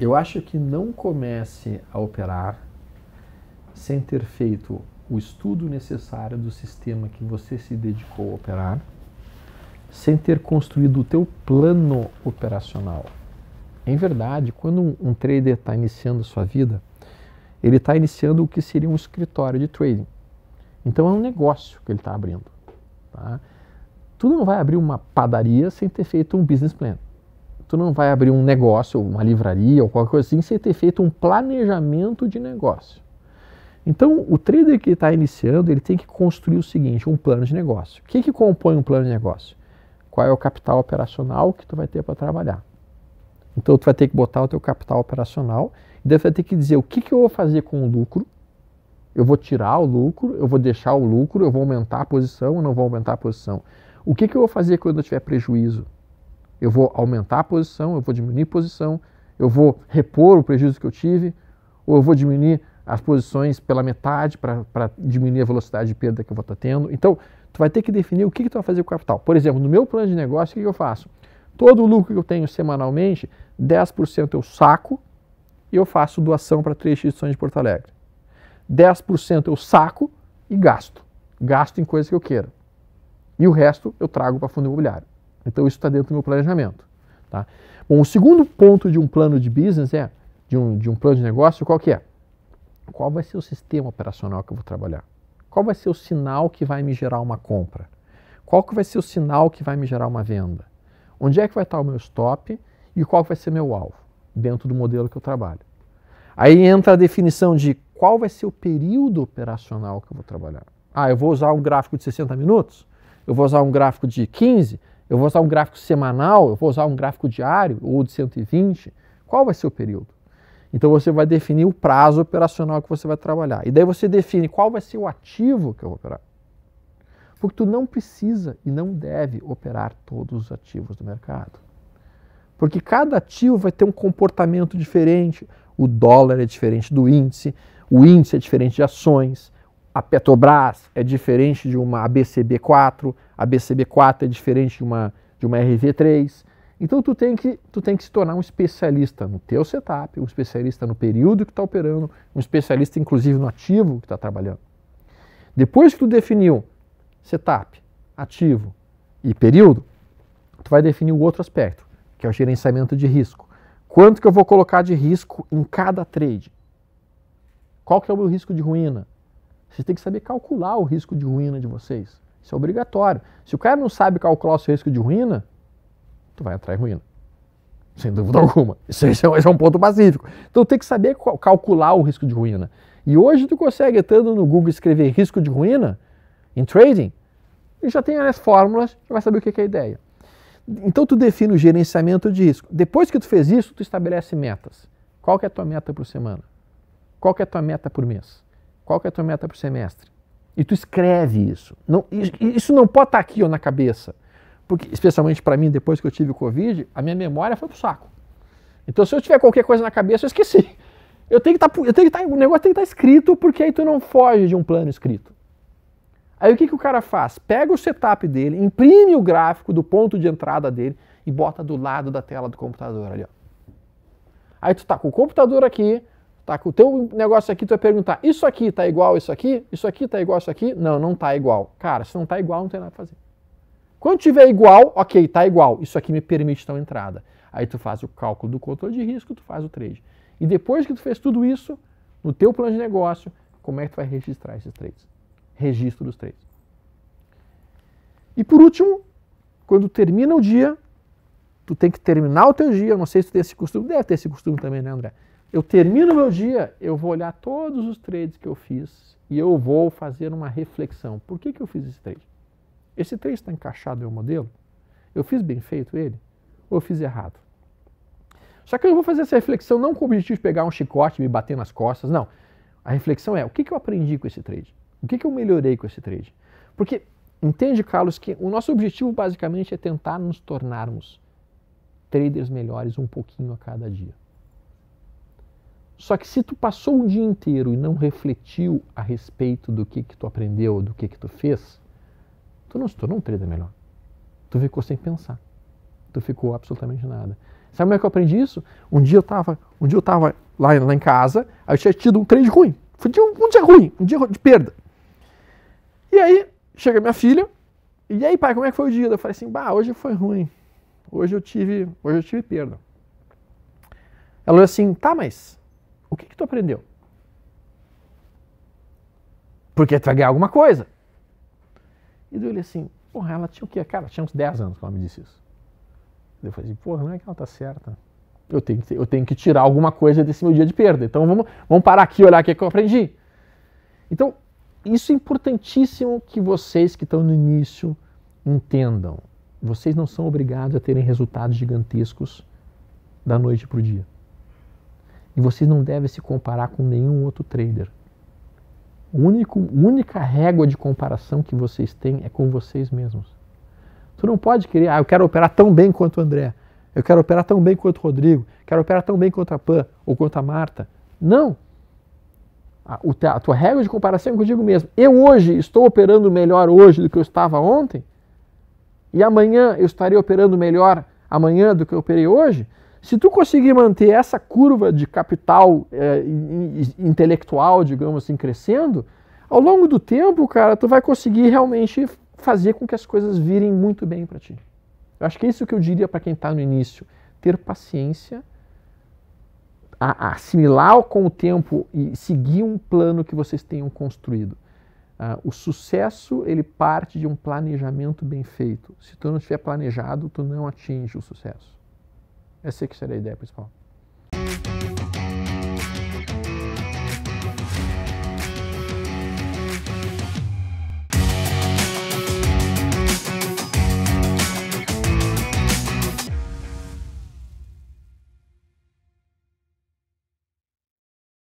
Eu acho que não comece a operar sem ter feito o estudo necessário do sistema que você se dedicou a operar, sem ter construído o teu plano operacional. Em verdade, quando um trader está iniciando sua vida, ele está iniciando o que seria um escritório de trading. Então é um negócio que ele está abrindo. Tá? Tu não vai abrir uma padaria sem ter feito um business plan. Tu não vai abrir um negócio, uma livraria ou qualquer coisa assim, sem ter feito um planejamento de negócio. Então, o trader que está iniciando, ele tem que construir o seguinte, um plano de negócio. O que, que compõe um plano de negócio? Qual é o capital operacional que tu vai ter para trabalhar? Então, tu vai ter que botar o teu capital operacional e daí tu vai ter que dizer o que, que eu vou fazer com o lucro, eu vou tirar o lucro, eu vou deixar o lucro, eu vou aumentar a posição ou não vou aumentar a posição. O que, que eu vou fazer quando eu tiver prejuízo? Eu vou aumentar a posição, eu vou diminuir a posição, eu vou repor o prejuízo que eu tive, ou eu vou diminuir as posições pela metade para diminuir a velocidade de perda que eu vou estar tá tendo. Então, tu vai ter que definir o que, que tu vai fazer com o capital. Por exemplo, no meu plano de negócio, o que, que eu faço? Todo o lucro que eu tenho semanalmente, 10% eu saco e eu faço doação para três instituições de Porto Alegre. 10% eu saco e gasto. Gasto em coisas que eu queira. E o resto eu trago para fundo imobiliário. Então isso está dentro do meu planejamento. Tá? Bom, o segundo ponto de um plano de business é, de um, de um plano de negócio, qual que é? Qual vai ser o sistema operacional que eu vou trabalhar? Qual vai ser o sinal que vai me gerar uma compra? Qual que vai ser o sinal que vai me gerar uma venda? Onde é que vai estar o meu stop e qual vai ser meu alvo dentro do modelo que eu trabalho? Aí entra a definição de qual vai ser o período operacional que eu vou trabalhar. Ah, eu vou usar um gráfico de 60 minutos? Eu vou usar um gráfico de 15? Eu vou usar um gráfico semanal, eu vou usar um gráfico diário ou de 120, qual vai ser o período? Então você vai definir o prazo operacional que você vai trabalhar. E daí você define qual vai ser o ativo que eu vou operar. Porque tu não precisa e não deve operar todos os ativos do mercado. Porque cada ativo vai ter um comportamento diferente. O dólar é diferente do índice, o índice é diferente de ações, a Petrobras é diferente de uma ABCB4, a ABCB4 é diferente de uma, de uma RV3. Então tu tem, que, tu tem que se tornar um especialista no teu setup, um especialista no período que está operando, um especialista inclusive no ativo que está trabalhando. Depois que tu definiu setup, ativo e período, tu vai definir o outro aspecto, que é o gerenciamento de risco. Quanto que eu vou colocar de risco em cada trade? Qual que é o meu risco de ruína? Vocês têm que saber calcular o risco de ruína de vocês. Isso é obrigatório. Se o cara não sabe calcular o seu risco de ruína, tu vai atrair ruína. Sem dúvida alguma. Isso, é esse é, é um ponto pacífico. Então tem que saber calcular o risco de ruína. E hoje tu consegue, entrando no Google, escrever risco de ruína em trading, e já tem as fórmulas, já vai saber o que é a ideia. Então tu define o gerenciamento de risco. Depois que tu fez isso, tu estabelece metas. Qual que é a tua meta por semana? Qual que é a tua meta por mês? Qual que é a tua meta pro semestre? E tu escreve isso. Não, isso não pode estar tá aqui ou na cabeça. Porque, especialmente para mim, depois que eu tive o Covid, a minha memória foi pro saco. Então, se eu tiver qualquer coisa na cabeça, eu esqueci. Eu tenho que estar, tá eu tenho que estar, tá, o negócio tem que estar escrito, porque aí tu não foge de um plano escrito. Aí o que, que o cara faz? Pega o setup dele, imprime o gráfico do ponto de entrada dele e bota do lado da tela do computador ali. Ó. Aí tu tá com o computador aqui, Tá? O teu negócio aqui, tu vai perguntar, isso aqui tá igual isso aqui? Isso aqui tá igual isso aqui? Não, não tá igual. Cara, se não tá igual, não tem nada a fazer. Quando tiver igual, ok, tá igual. Isso aqui me permite então entrada. Aí tu faz o cálculo do controle de risco, tu faz o trade. E depois que tu fez tudo isso, no teu plano de negócio, como é que tu vai registrar esses trades? Registro dos trades. E por último, quando termina o dia, tu tem que terminar o teu dia, não sei se tu tem esse costume, deve ter esse costume também, né, André? Eu termino meu dia, eu vou olhar todos os trades que eu fiz e eu vou fazer uma reflexão. Por que, que eu fiz esse trade? Esse trade está encaixado no meu modelo? Eu fiz bem feito ele? Ou eu fiz errado? Só que eu vou fazer essa reflexão não com o objetivo de pegar um chicote e me bater nas costas, não. A reflexão é, o que, que eu aprendi com esse trade? O que, que eu melhorei com esse trade? Porque, entende, Carlos, que o nosso objetivo basicamente é tentar nos tornarmos traders melhores um pouquinho a cada dia. Só que se tu passou um dia inteiro e não refletiu a respeito do que que tu aprendeu, do que que tu fez, tu não se tornou um período melhor. Tu ficou sem pensar. Tu ficou absolutamente nada. Sabe como é que eu aprendi isso? Um dia eu estava um dia eu tava lá, lá em casa, aí eu tinha tido um trade ruim. Foi um, um dia ruim, um dia de perda. E aí, chega minha filha, e aí, pai, como é que foi o dia? Eu falei assim, bah, hoje foi ruim. Hoje eu tive, hoje eu tive perda. Ela olhou assim, tá, mas o que, que tu aprendeu? Porque tu vai ganhar alguma coisa. E do ele assim, porra, ela tinha o quê? Cara, tinha uns 10 anos que ela me disse isso. Eu falei assim, porra, não é que ela tá certa. Eu tenho, que, eu tenho que tirar alguma coisa desse meu dia de perda. Então vamos, vamos parar aqui e olhar o que, é que eu aprendi. Então, isso é importantíssimo que vocês que estão no início entendam. Vocês não são obrigados a terem resultados gigantescos da noite para o dia. E vocês não devem se comparar com nenhum outro trader. A única régua de comparação que vocês têm é com vocês mesmos. Tu não pode querer, ah, eu quero operar tão bem quanto o André, eu quero operar tão bem quanto o Rodrigo, quero operar tão bem quanto a Pan ou quanto a Marta. Não! A, a tua régua de comparação é contigo mesmo. Eu hoje estou operando melhor hoje do que eu estava ontem, e amanhã eu estarei operando melhor amanhã do que eu operei hoje. Se tu conseguir manter essa curva de capital é, intelectual, digamos assim, crescendo, ao longo do tempo, cara, tu vai conseguir realmente fazer com que as coisas virem muito bem para ti. Eu acho que é isso que eu diria para quem está no início: ter paciência, a, a assimilar com o tempo e seguir um plano que vocês tenham construído. Uh, o sucesso ele parte de um planejamento bem feito. Se tu não tiver planejado, tu não atinge o sucesso. Essa que seria a ideia principal.